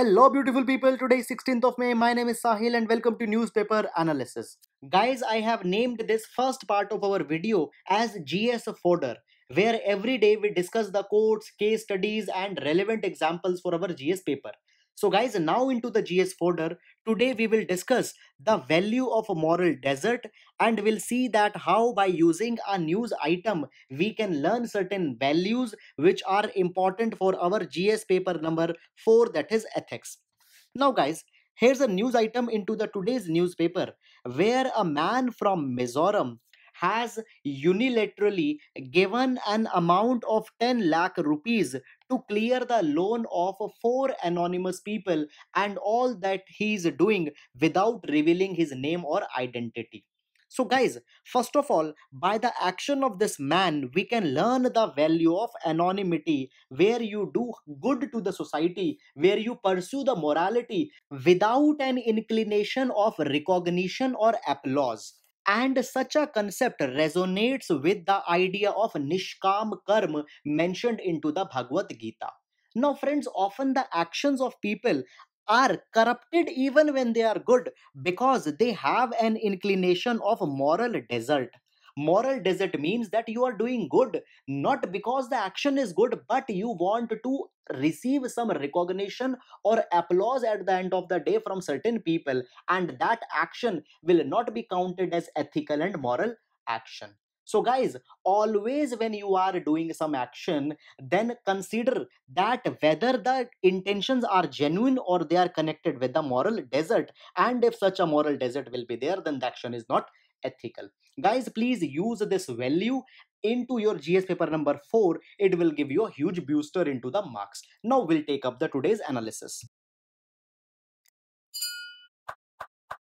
Hello beautiful people, today 16th of May, my name is Sahil and welcome to Newspaper Analysis. Guys, I have named this first part of our video as GS Fodder, where every day we discuss the quotes, case studies and relevant examples for our GS paper. So guys, now into the GS folder, today we will discuss the value of a moral desert and we'll see that how by using a news item, we can learn certain values which are important for our GS paper number 4 that is ethics. Now guys, here's a news item into the today's newspaper where a man from Mizoram has unilaterally given an amount of 10 lakh rupees to clear the loan of four anonymous people and all that he is doing without revealing his name or identity. So, guys, first of all, by the action of this man, we can learn the value of anonymity, where you do good to the society, where you pursue the morality without an inclination of recognition or applause. And such a concept resonates with the idea of Nishkam Karma mentioned into the Bhagavad Gita. Now, friends, often the actions of people are corrupted even when they are good because they have an inclination of moral desert moral desert means that you are doing good not because the action is good but you want to receive some recognition or applause at the end of the day from certain people and that action will not be counted as ethical and moral action so guys always when you are doing some action then consider that whether the intentions are genuine or they are connected with the moral desert and if such a moral desert will be there then the action is not ethical guys please use this value into your GS paper number 4 it will give you a huge booster into the marks now we'll take up the today's analysis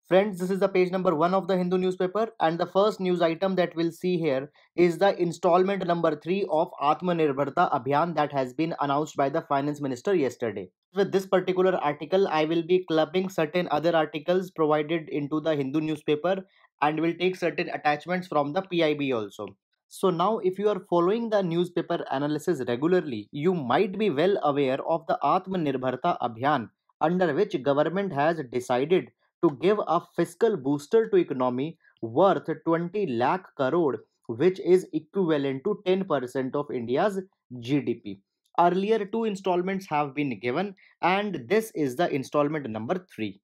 Friends, this is the page number one of the Hindu newspaper and the first news item that we'll see here is the installment number three of Atmanirbharta Abhiyan that has been announced by the finance minister yesterday. With this particular article, I will be clubbing certain other articles provided into the Hindu newspaper and will take certain attachments from the PIB also. So now if you are following the newspaper analysis regularly, you might be well aware of the Atmanirbharta Abhiyan under which government has decided to give a fiscal booster to economy worth 20 lakh crore which is equivalent to 10% of India's GDP. Earlier two installments have been given and this is the installment number 3.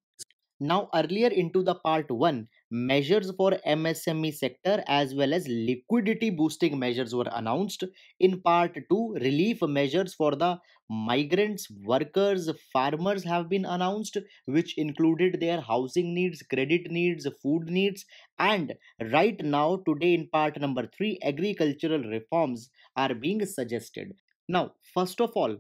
Now earlier into the part 1, measures for MSME sector as well as liquidity boosting measures were announced. In part 2, relief measures for the migrants, workers, farmers have been announced which included their housing needs, credit needs, food needs and right now today in part number 3, agricultural reforms are being suggested. Now, first of all,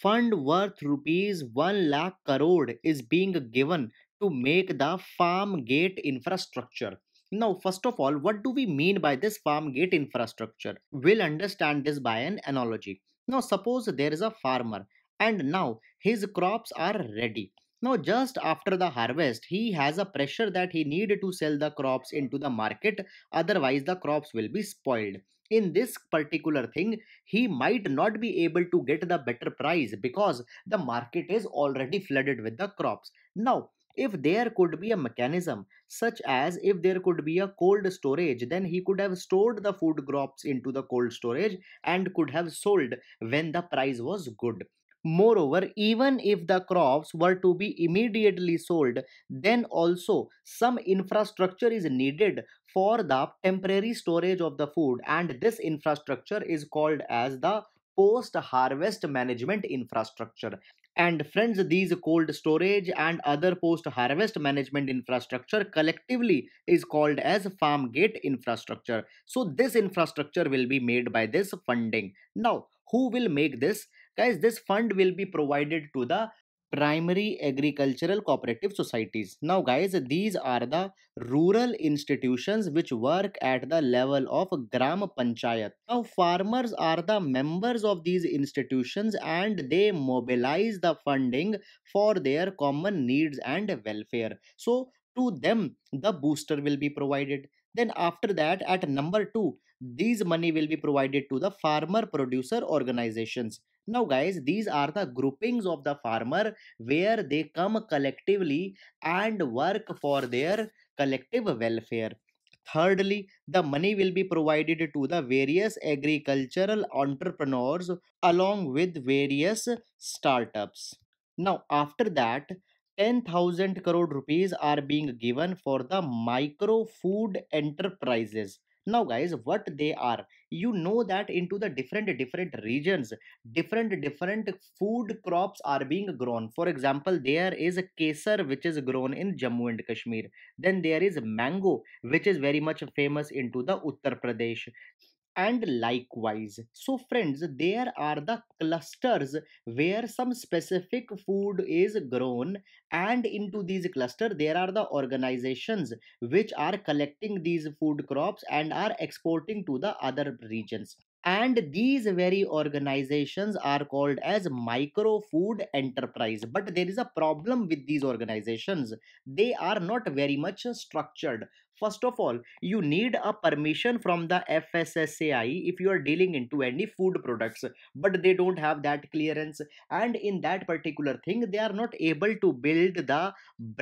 fund worth rupees 1 lakh crore is being given to make the farm gate infrastructure. Now, first of all, what do we mean by this farm gate infrastructure? We'll understand this by an analogy. Now, suppose there is a farmer and now his crops are ready. Now, just after the harvest, he has a pressure that he needed to sell the crops into the market, otherwise the crops will be spoiled. In this particular thing, he might not be able to get the better price because the market is already flooded with the crops. Now, if there could be a mechanism such as if there could be a cold storage then he could have stored the food crops into the cold storage and could have sold when the price was good Moreover, even if the crops were to be immediately sold, then also some infrastructure is needed for the temporary storage of the food, and this infrastructure is called as the post harvest management infrastructure and friends these cold storage and other post harvest management infrastructure collectively is called as farm gate infrastructure so this infrastructure will be made by this funding now who will make this guys this fund will be provided to the primary agricultural cooperative societies now guys these are the rural institutions which work at the level of gram panchayat now farmers are the members of these institutions and they mobilize the funding for their common needs and welfare so to them the booster will be provided then after that at number 2 these money will be provided to the farmer producer organizations now, guys, these are the groupings of the farmer where they come collectively and work for their collective welfare. Thirdly, the money will be provided to the various agricultural entrepreneurs along with various startups. Now, after that, 10,000 crore rupees are being given for the micro food enterprises now guys what they are you know that into the different different regions different different food crops are being grown for example there is a kesar which is grown in jammu and kashmir then there is mango which is very much famous into the uttar pradesh and likewise. So friends, there are the clusters where some specific food is grown and into these clusters there are the organizations which are collecting these food crops and are exporting to the other regions and these very organizations are called as micro food enterprise but there is a problem with these organizations they are not very much structured first of all you need a permission from the fssai if you are dealing into any food products but they don't have that clearance and in that particular thing they are not able to build the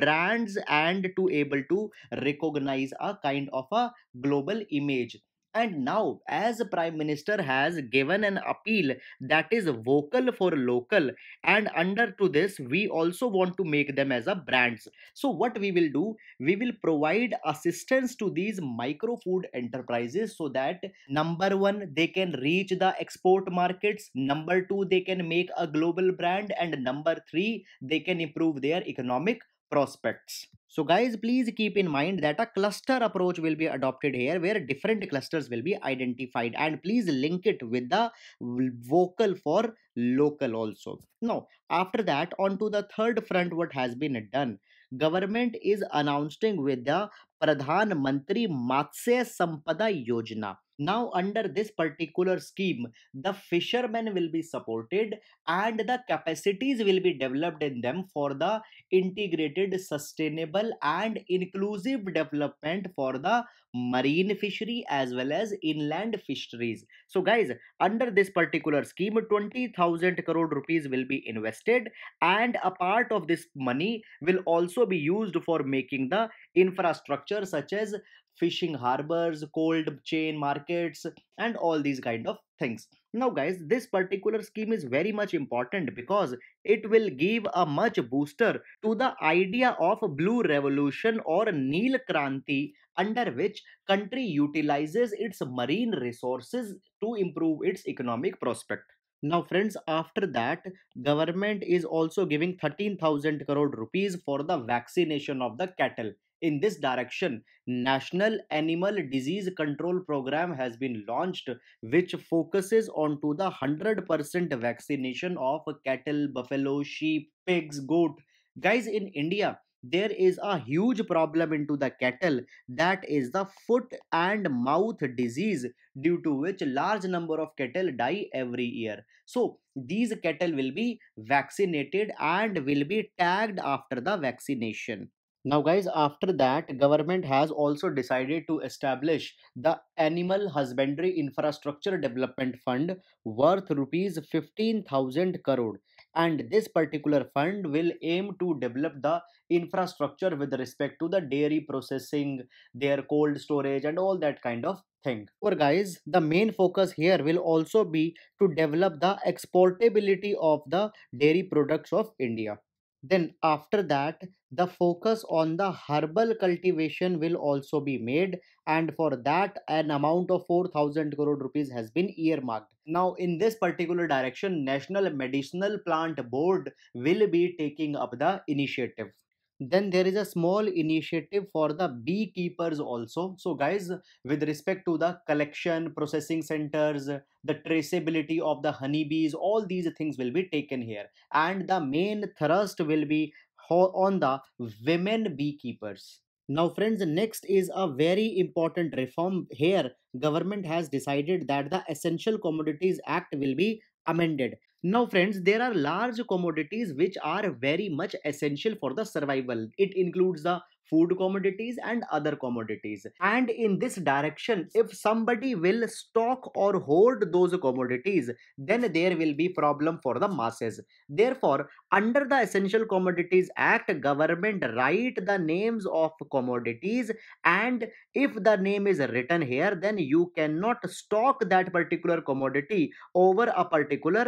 brands and to able to recognize a kind of a global image and now as prime minister has given an appeal that is vocal for local and under to this we also want to make them as a brands so what we will do we will provide assistance to these micro food enterprises so that number 1 they can reach the export markets number 2 they can make a global brand and number 3 they can improve their economic prospects so guys, please keep in mind that a cluster approach will be adopted here where different clusters will be identified and please link it with the vocal for local also. Now, after that, onto the third front what has been done. Government is announcing with the Pradhan Mantri Matsya Sampada Yojana now, under this particular scheme, the fishermen will be supported and the capacities will be developed in them for the integrated, sustainable, and inclusive development for the marine fishery as well as inland fisheries. So, guys, under this particular scheme, 20,000 crore rupees will be invested, and a part of this money will also be used for making the infrastructure such as fishing harbors, cold chain markets, and all these kind of things. Now, guys, this particular scheme is very much important because it will give a much booster to the idea of blue revolution or nil Kranti under which country utilizes its marine resources to improve its economic prospect. Now friends, after that, government is also giving 13,000 crore rupees for the vaccination of the cattle in this direction national animal disease control program has been launched which focuses on to the 100% vaccination of cattle buffalo sheep pigs goat guys in india there is a huge problem into the cattle that is the foot and mouth disease due to which large number of cattle die every year so these cattle will be vaccinated and will be tagged after the vaccination now guys after that government has also decided to establish the animal husbandry infrastructure development fund worth rupees 15000 crore and this particular fund will aim to develop the infrastructure with respect to the dairy processing their cold storage and all that kind of thing or guys the main focus here will also be to develop the exportability of the dairy products of india then, after that, the focus on the herbal cultivation will also be made, and for that, an amount of 4000 crore rupees has been earmarked. Now, in this particular direction, National Medicinal Plant Board will be taking up the initiative then there is a small initiative for the beekeepers also so guys with respect to the collection processing centers the traceability of the honeybees all these things will be taken here and the main thrust will be on the women beekeepers now friends next is a very important reform here government has decided that the essential commodities act will be amended now friends, there are large commodities which are very much essential for the survival. It includes the food commodities and other commodities and in this direction if somebody will stock or hoard those commodities then there will be problem for the masses therefore under the essential commodities act government write the names of commodities and if the name is written here then you cannot stock that particular commodity over a particular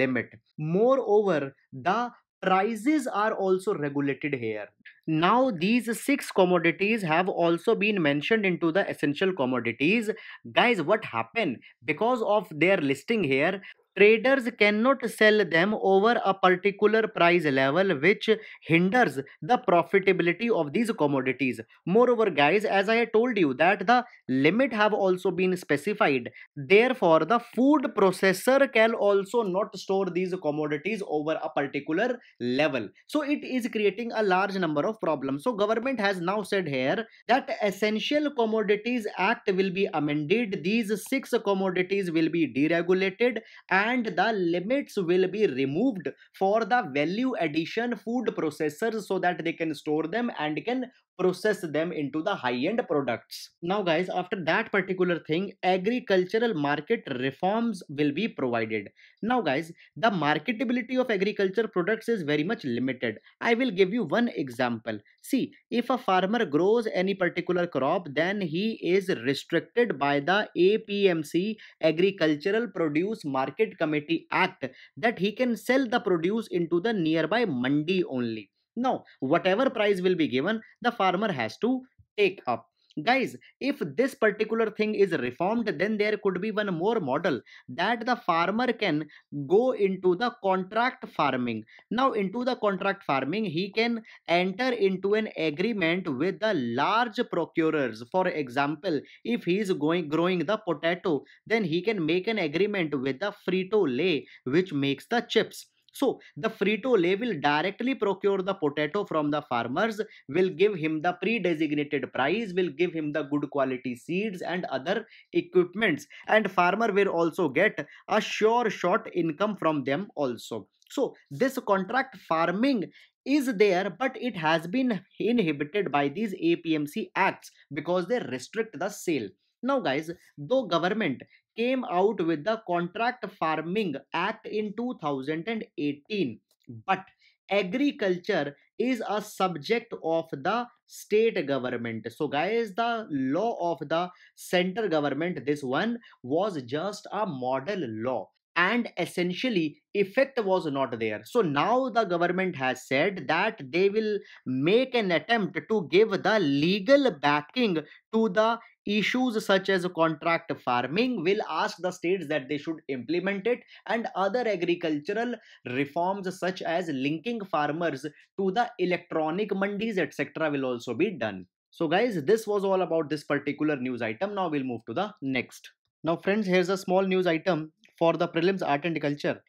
limit moreover the prices are also regulated here now, these six commodities have also been mentioned into the essential commodities. Guys, what happened? Because of their listing here, traders cannot sell them over a particular price level which hinders the profitability of these commodities moreover guys as i told you that the limit have also been specified therefore the food processor can also not store these commodities over a particular level so it is creating a large number of problems so government has now said here that essential commodities act will be amended these six commodities will be deregulated and and the limits will be removed for the value addition food processors so that they can store them and can process them into the high end products. Now, guys, after that particular thing, agricultural market reforms will be provided. Now, guys, the marketability of agriculture products is very much limited. I will give you one example. See, if a farmer grows any particular crop, then he is restricted by the APMC Agricultural Produce Market Committee Act that he can sell the produce into the nearby mandi only. Now, whatever price will be given, the farmer has to take up guys if this particular thing is reformed then there could be one more model that the farmer can go into the contract farming now into the contract farming he can enter into an agreement with the large procurers for example if he is going growing the potato then he can make an agreement with the frito lay which makes the chips so the Frito-Lay will directly procure the potato from the farmers, will give him the pre-designated price, will give him the good quality seeds and other equipments. And farmer will also get a sure short income from them also. So this contract farming is there but it has been inhibited by these APMC acts because they restrict the sale. Now, guys, though government came out with the Contract Farming Act in 2018, but agriculture is a subject of the state government so guys the law of the center government this one was just a model law and essentially effect was not there so now the government has said that they will make an attempt to give the legal backing to the Issues such as contract farming will ask the states that they should implement it and other agricultural reforms such as linking farmers to the electronic mandis etc will also be done. So guys this was all about this particular news item. Now we'll move to the next. Now friends here's a small news item for the prelims art and culture.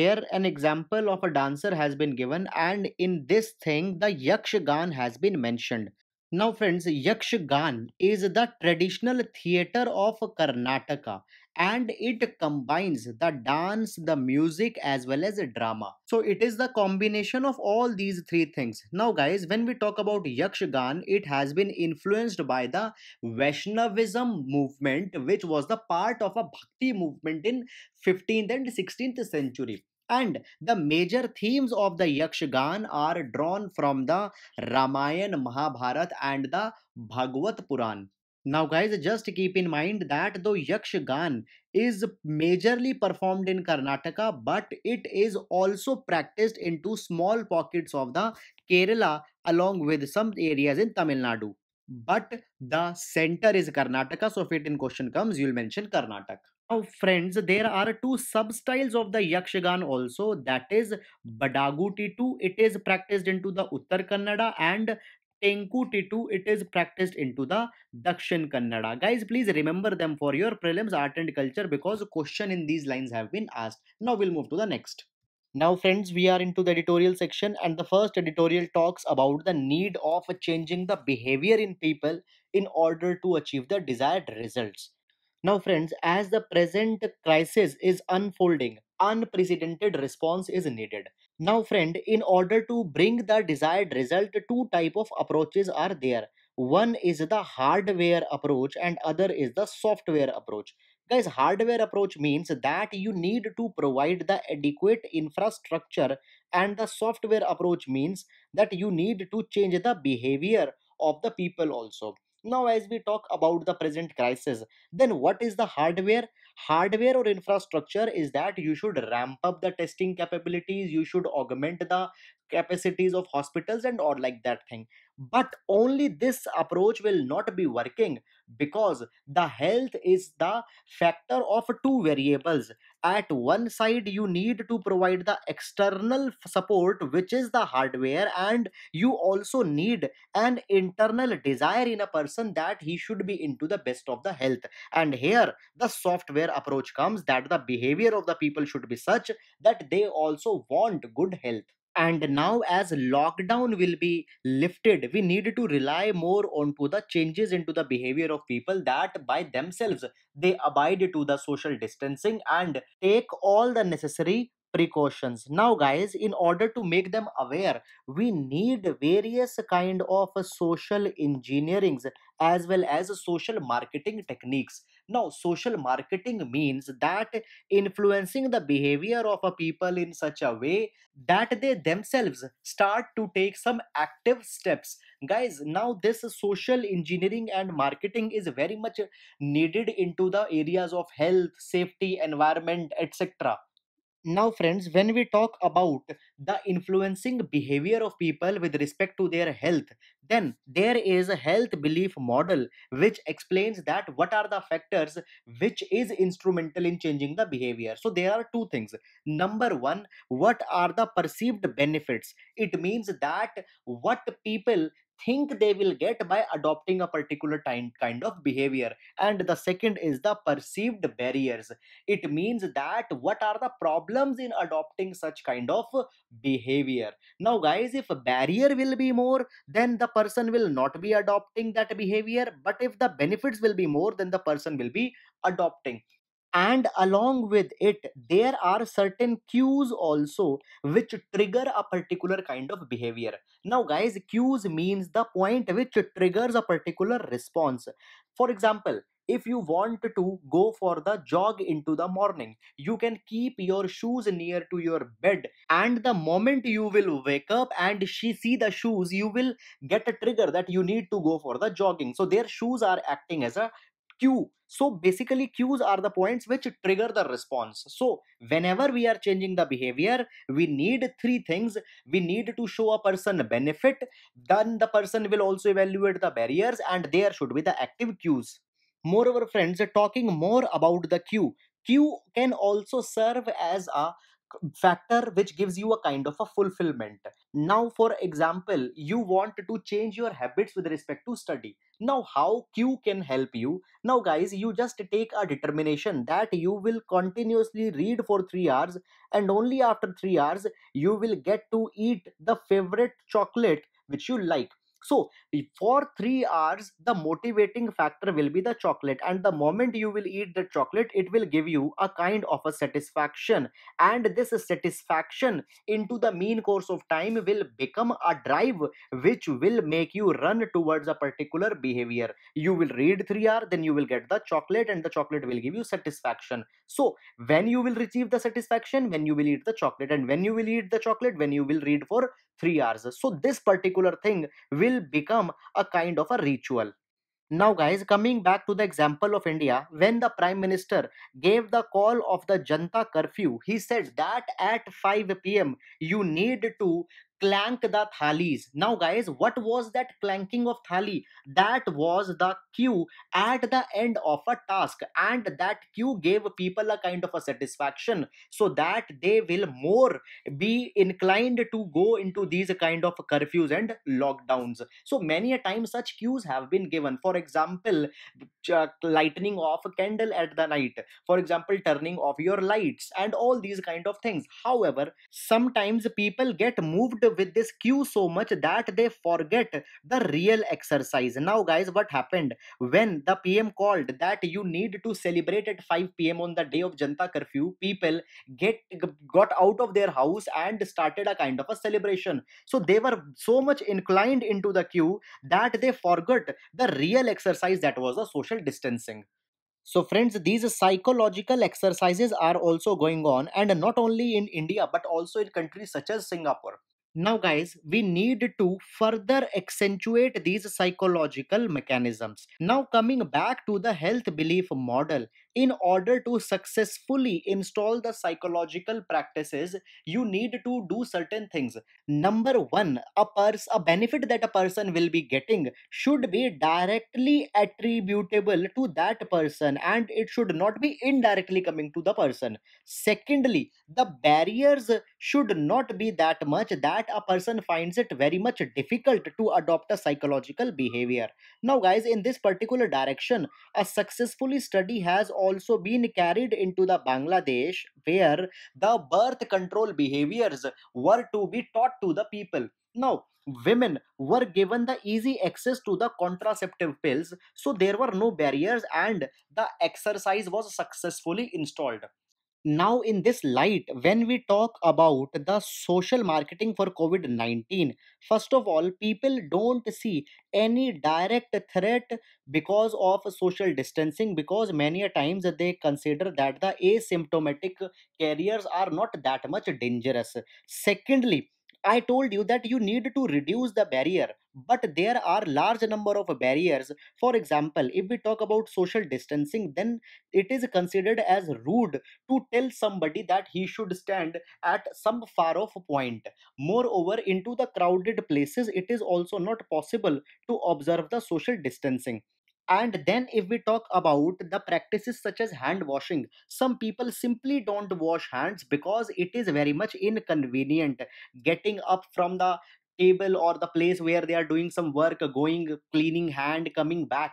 Here an example of a dancer has been given and in this thing the yakshagan has been mentioned. Now, friends, Yakshagan is the traditional theatre of Karnataka and it combines the dance, the music, as well as drama. So, it is the combination of all these three things. Now, guys, when we talk about Yakshagan, it has been influenced by the Vaishnavism movement, which was the part of a Bhakti movement in 15th and 16th century. And the major themes of the Yakshagana are drawn from the Ramayana Mahabharata and the Bhagavata Purana now guys just keep in mind that though गान is majorly performed in Karnataka but it is also practice in two small pocket of the Kerala along with some areas in Tamil Nadu but the centre is Karnataka so fit in question comes you'll mention Karnataka Now, friends, there are two sub-styles of the Yakshagan also. That is Badagutitu. It is practiced into the Uttar Kannada and Titu. It is practiced into the Dakshin Kannada. Guys, please remember them for your prelims, art and culture because question in these lines have been asked. Now, we'll move to the next. Now, friends, we are into the editorial section and the first editorial talks about the need of changing the behavior in people in order to achieve the desired results now, friends, as the present crisis is unfolding, unprecedented response is needed. Now, friend, in order to bring the desired result, two type of approaches are there. One is the hardware approach and other is the software approach. Guys, hardware approach means that you need to provide the adequate infrastructure and the software approach means that you need to change the behavior of the people also now, as we talk about the present crisis, then what is the hardware? Hardware or infrastructure is that you should ramp up the testing capabilities, you should augment the capacities of hospitals and or like that thing. But only this approach will not be working because the health is the factor of two variables. At one side, you need to provide the external support, which is the hardware, and you also need an internal desire in a person that he should be into the best of the health. And here, the software approach comes that the behavior of the people should be such that they also want good health and now as lockdown will be lifted we need to rely more on the changes into the behavior of people that by themselves they abide to the social distancing and take all the necessary precautions now guys in order to make them aware we need various kind of social engineerings as well as social marketing techniques now social marketing means that influencing the behavior of a people in such a way that they themselves start to take some active steps guys now this social engineering and marketing is very much needed into the areas of health safety environment etc now, friends, when we talk about the influencing behavior of people with respect to their health, then there is a health belief model which explains that what are the factors which is instrumental in changing the behavior. So, there are two things. Number one, what are the perceived benefits? It means that what people think they will get by adopting a particular kind of behavior and the second is the perceived barriers it means that what are the problems in adopting such kind of behavior now guys if a barrier will be more then the person will not be adopting that behavior but if the benefits will be more then the person will be adopting and along with it there are certain cues also which trigger a particular kind of behavior now guys cues means the point which triggers a particular response for example if you want to go for the jog into the morning you can keep your shoes near to your bed and the moment you will wake up and she see the shoes you will get a trigger that you need to go for the jogging so their shoes are acting as a cue. So basically cues are the points which trigger the response. So whenever we are changing the behavior, we need three things. We need to show a person benefit, then the person will also evaluate the barriers and there should be the active cues. Moreover friends, talking more about the cue. Cue can also serve as a factor which gives you a kind of a fulfillment now for example you want to change your habits with respect to study now how q can help you now guys you just take a determination that you will continuously read for 3 hours and only after 3 hours you will get to eat the favorite chocolate which you like so for three hours, the motivating factor will be the chocolate. And the moment you will eat the chocolate, it will give you a kind of a satisfaction. And this satisfaction into the mean course of time will become a drive which will make you run towards a particular behavior. You will read three hours, then you will get the chocolate, and the chocolate will give you satisfaction. So when you will receive the satisfaction, when you will eat the chocolate, and when you will eat the chocolate, when you will read for three hours. So this particular thing will will become a kind of a ritual. Now, guys, coming back to the example of India, when the Prime Minister gave the call of the Janta curfew, he said that at 5 pm, you need to clank the thalis. Now guys, what was that clanking of thali? That was the cue at the end of a task and that cue gave people a kind of a satisfaction so that they will more be inclined to go into these kind of curfews and lockdowns. So many a time such cues have been given. For example, uh, lightening off a candle at the night. For example, turning off your lights and all these kind of things. However, sometimes people get moved with this queue so much that they forget the real exercise. Now, guys, what happened when the PM called that you need to celebrate at 5 pm on the day of Janta curfew? People get got out of their house and started a kind of a celebration. So they were so much inclined into the queue that they forgot the real exercise that was the social distancing. So friends, these psychological exercises are also going on and not only in India but also in countries such as Singapore. Now, guys, we need to further accentuate these psychological mechanisms. Now, coming back to the health belief model, in order to successfully install the psychological practices you need to do certain things number 1 a pers- a benefit that a person will be getting should be directly attributable to that person and it should not be indirectly coming to the person secondly the barriers should not be that much that a person finds it very much difficult to adopt a psychological behavior now guys in this particular direction a successfully study has also been carried into the Bangladesh where the birth control behaviors were to be taught to the people. Now, women were given the easy access to the contraceptive pills so there were no barriers and the exercise was successfully installed now, in this light, when we talk about the social marketing for COVID 19, first of all, people don't see any direct threat because of social distancing, because many a times they consider that the asymptomatic carriers are not that much dangerous. Secondly, I told you that you need to reduce the barrier, but there are large number of barriers. For example, if we talk about social distancing, then it is considered as rude to tell somebody that he should stand at some far off point. Moreover, into the crowded places, it is also not possible to observe the social distancing. And then, if we talk about the practices such as hand washing, some people simply don't wash hands because it is very much inconvenient getting up from the table or the place where they are doing some work, going, cleaning hand, coming back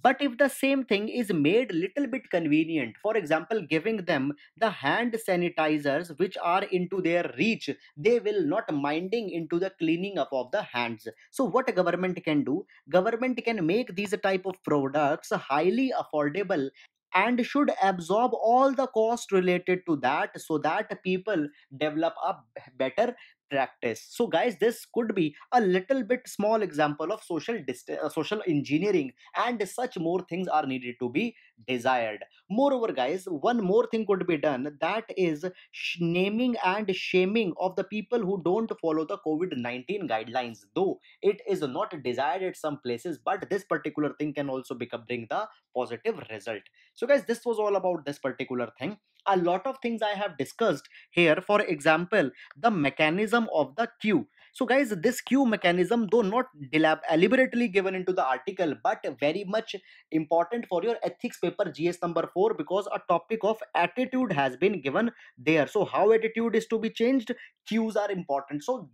but if the same thing is made little bit convenient for example giving them the hand sanitizers which are into their reach they will not minding into the cleaning up of the hands so what government can do government can make these type of products highly affordable and should absorb all the cost related to that so that people develop a better practice so guys this could be a little bit small example of social dist- uh, social engineering and such more things are needed to be desired moreover guys one more thing could be done that is sh- naming and shaming of the people who don't follow the covid-19 guidelines though it is not desired at some places but this particular thing can also become bring the positive result so guys this was all about this particular thing a lot of things I have discussed here. For example, the mechanism of the queue. So guys, this queue mechanism, though not deliberately given into the article, but very much important for your ethics paper GS number 4 because a topic of attitude has been given there. So how attitude is to be changed, cues are important. So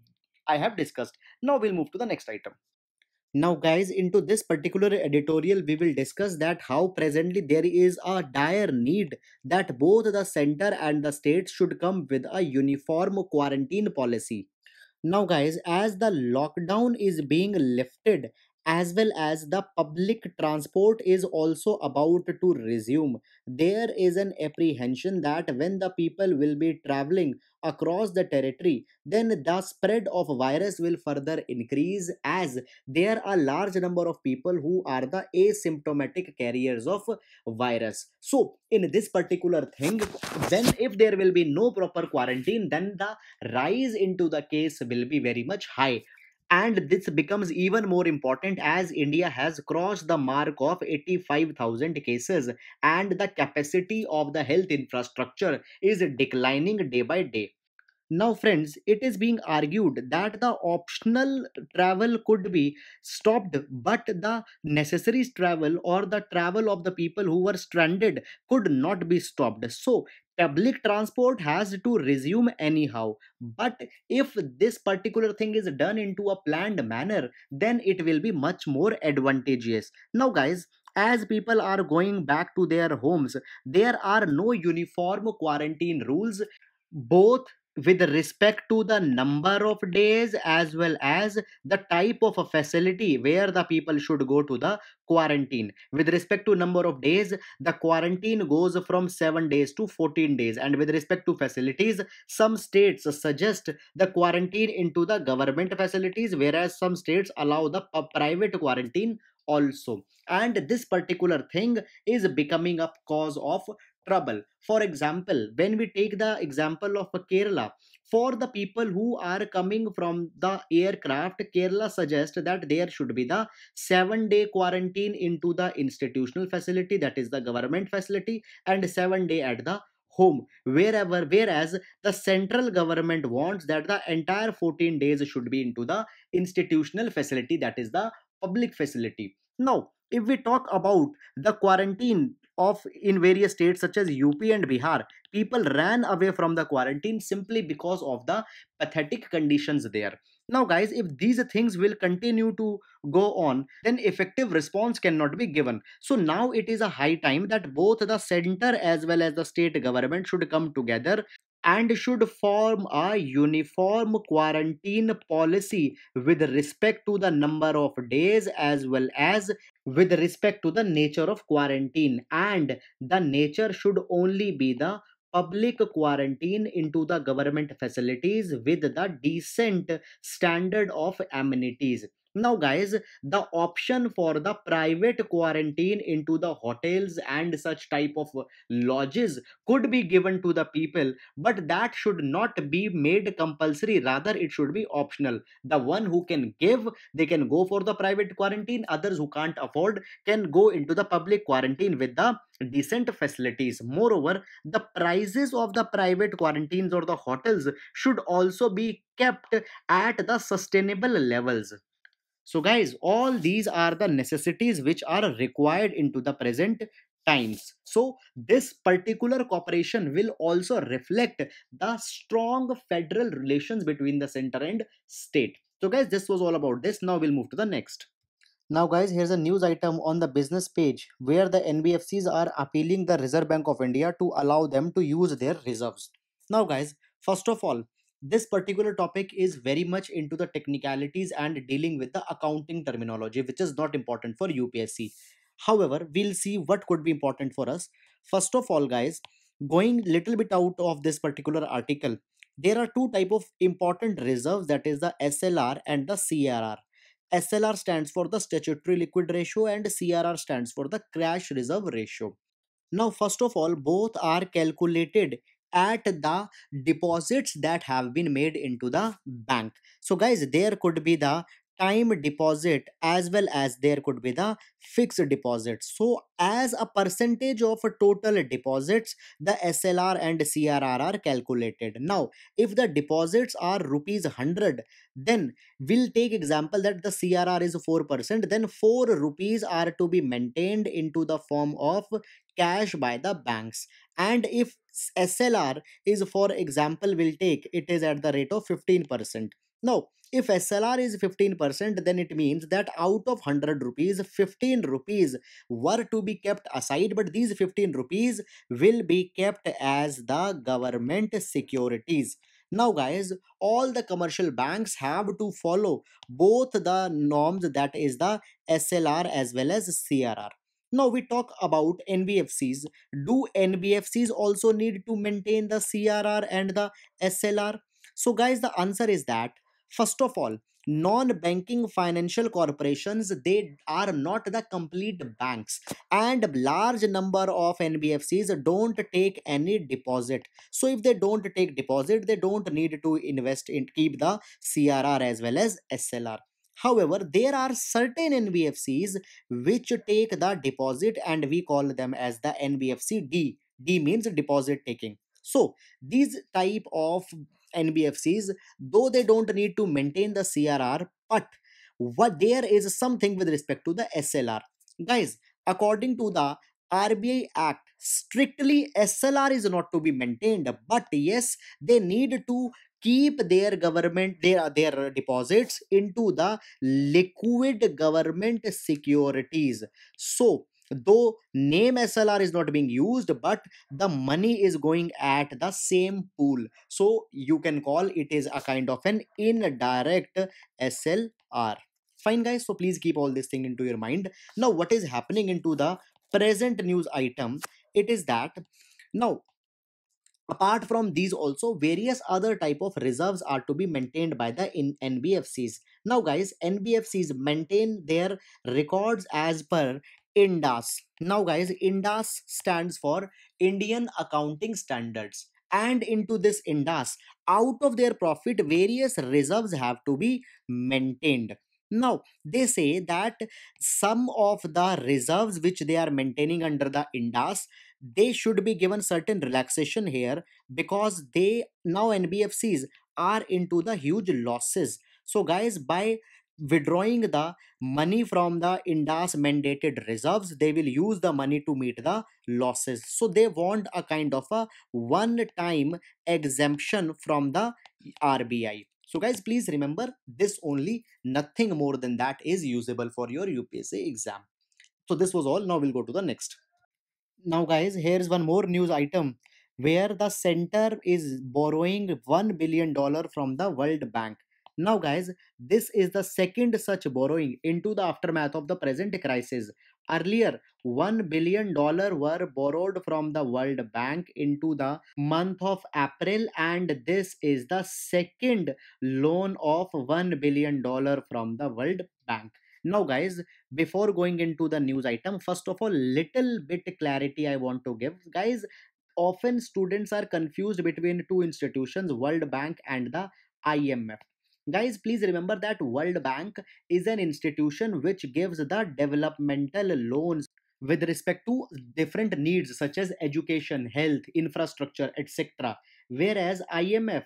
I have discussed. Now we'll move to the next item now guys into this particular editorial we will discuss that how presently there is a dire need that both the center and the state should come with a uniform quarantine policy now guys as the lockdown is being lifted as well as the public transport is also about to resume there is an apprehension that when the people will be traveling across the territory, then the spread of virus will further increase as there are large number of people who are the asymptomatic carriers of virus. So in this particular thing, then if there will be no proper quarantine, then the rise into the case will be very much high and this becomes even more important as india has crossed the mark of 85000 cases and the capacity of the health infrastructure is declining day by day now, friends, it is being argued that the optional travel could be stopped, but the necessary travel or the travel of the people who were stranded could not be stopped. So, public transport has to resume anyhow but if this particular thing is done into a planned manner then it will be much more advantageous now guys as people are going back to their homes there are no uniform quarantine rules both with respect to the number of days as well as the type of a facility where the people should go to the quarantine with respect to number of days the quarantine goes from 7 days to 14 days and with respect to facilities some states suggest the quarantine into the government facilities whereas some states allow the private quarantine also and this particular thing is becoming a cause of trouble. For example, when we take the example of Kerala, for the people who are coming from the aircraft, Kerala suggests that there should be the seven day quarantine into the institutional facility, that is the government facility, and seven day at the home wherever whereas the central government wants that the entire 14 days should be into the institutional facility that is the public facility now if we talk about the quarantine of in various states such as UP and Bihar, people ran away from the quarantine simply because of the pathetic conditions there. Now, guys, if these things will continue to go on, then effective response cannot be given. So now it is a high time that both the center as well as the state government should come together and should form a uniform quarantine policy with respect to the number of days as well as with respect to the nature of quarantine and the nature should only be the public quarantine into the government facilities with the decent standard of amenities now guys the option for the private quarantine into the hotels and such type of lodges could be given to the people but that should not be made compulsory rather it should be optional the one who can give they can go for the private quarantine others who can't afford can go into the public quarantine with the decent facilities moreover the prices of the private quarantines or the hotels should also be kept at the sustainable levels so guys, all these are the necessities which are required into the present times. So this particular cooperation will also reflect the strong federal relations between the center and state. So guys, this was all about this. Now we'll move to the next. Now guys, here's a news item on the business page where the NBFCs are appealing the Reserve Bank of India to allow them to use their reserves. Now guys, first of all, this particular topic is very much into the technicalities and dealing with the accounting terminology which is not important for UPSC however we'll see what could be important for us first of all guys going little bit out of this particular article there are two type of important reserves that is the SLR and the CRR SLR stands for the statutory liquid ratio and CRR stands for the crash reserve ratio now first of all both are calculated at the deposits that have been made into the bank so guys there could be the time deposit as well as there could be the fixed deposit so as a percentage of total deposits the slr and crr are calculated now if the deposits are rupees 100 then we'll take example that the crr is 4% then 4 rupees are to be maintained into the form of cash by the banks and if slr is for example we'll take it is at the rate of 15% now, if SLR is 15%, then it means that out of 100 rupees, 15 rupees were to be kept aside, but these 15 rupees will be kept as the government securities. Now, guys, all the commercial banks have to follow both the norms that is the SLR as well as CRR. Now we talk about NBFCs. Do NBFCs also need to maintain the CRR and the SLR? So guys, the answer is that first of all non-banking financial corporations they are not the complete banks and large number of nbfcs don't take any deposit so if they don't take deposit they don't need to invest in keep the crr as well as slr However, there are certain NBFCs which take the deposit and we call them as the NBFC D. D means deposit taking. So these type of NBFCs, though they don't need to maintain the CRR, but what there is something with respect to the SLR. Guys, according to the RBI Act, strictly SLR is not to be maintained, but yes, they need to keep their government their their deposits into the liquid government securities so though name slr is not being used but the money is going at the same pool so you can call it is a kind of an indirect slr fine guys so please keep all this thing into your mind now what is happening into the present news item it is that now apart from these also various other type of reserves are to be maintained by the in nbfcs now guys nbfcs maintain their records as per INDAS. Now, guys, INDAS stands for Indian Accounting Standards. And into this INDAS, out of their profit, various reserves have to be maintained. Now, they say that some of the reserves which they are maintaining under the INDAS, they should be given certain relaxation here because they now NBFCs are into the huge losses. So, guys, by withdrawing the money from the Indas mandated reserves, they will use the money to meet the losses. So they want a kind of a one-time exemption from the RBI. So guys, please remember this only, nothing more than that is usable for your UPSC exam. So this was all. Now we'll go to the next. Now guys, here's one more news item where the center is borrowing $1 billion from the World Bank now, guys, this is the second such borrowing into the aftermath of the present crisis. Earlier, $1 billion were borrowed from the World Bank into the month of April, and this is the second loan of $1 billion from the World Bank. Now, guys, before going into the news item, first of all, little bit clarity I want to give. Guys, often students are confused between two institutions, World Bank and the IMF guys please remember that world bank is an institution which gives the developmental loans with respect to different needs such as education health infrastructure etc whereas imf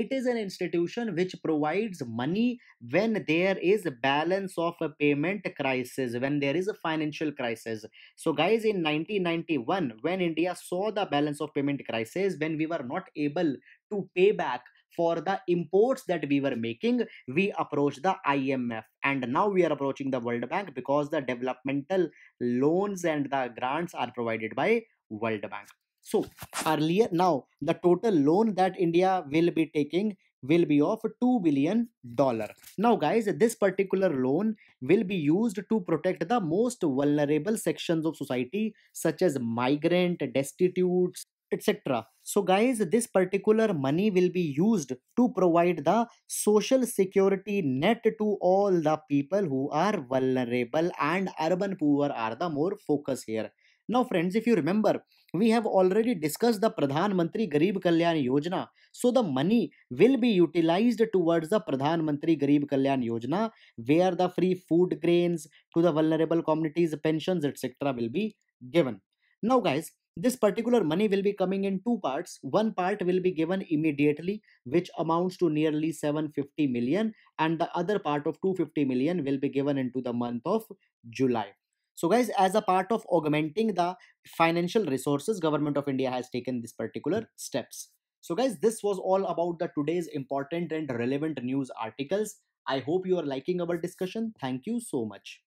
it is an institution which provides money when there is balance of a payment crisis when there is a financial crisis so guys in 1991 when india saw the balance of payment crisis when we were not able to pay back for the imports that we were making we approached the imf and now we are approaching the world bank because the developmental loans and the grants are provided by world bank so earlier now the total loan that india will be taking will be of 2 billion dollar now guys this particular loan will be used to protect the most vulnerable sections of society such as migrant destitutes etc so guys, this particular money will be used to provide the social security net to all the people who are vulnerable and urban poor are the more focus here. Now friends, if you remember, we have already discussed the Pradhan Mantri Garib Kalyan Yojana. So the money will be utilized towards the Pradhan Mantri Garib Kalyan Yojana where the free food grains to the vulnerable communities, pensions etc will be given. Now guys, this particular money will be coming in two parts. One part will be given immediately, which amounts to nearly 750 million, and the other part of 250 million will be given into the month of July. So guys, as a part of augmenting the financial resources, Government of India has taken this particular hmm. steps. So guys, this was all about the today's important and relevant news articles. I hope you are liking our discussion. Thank you so much.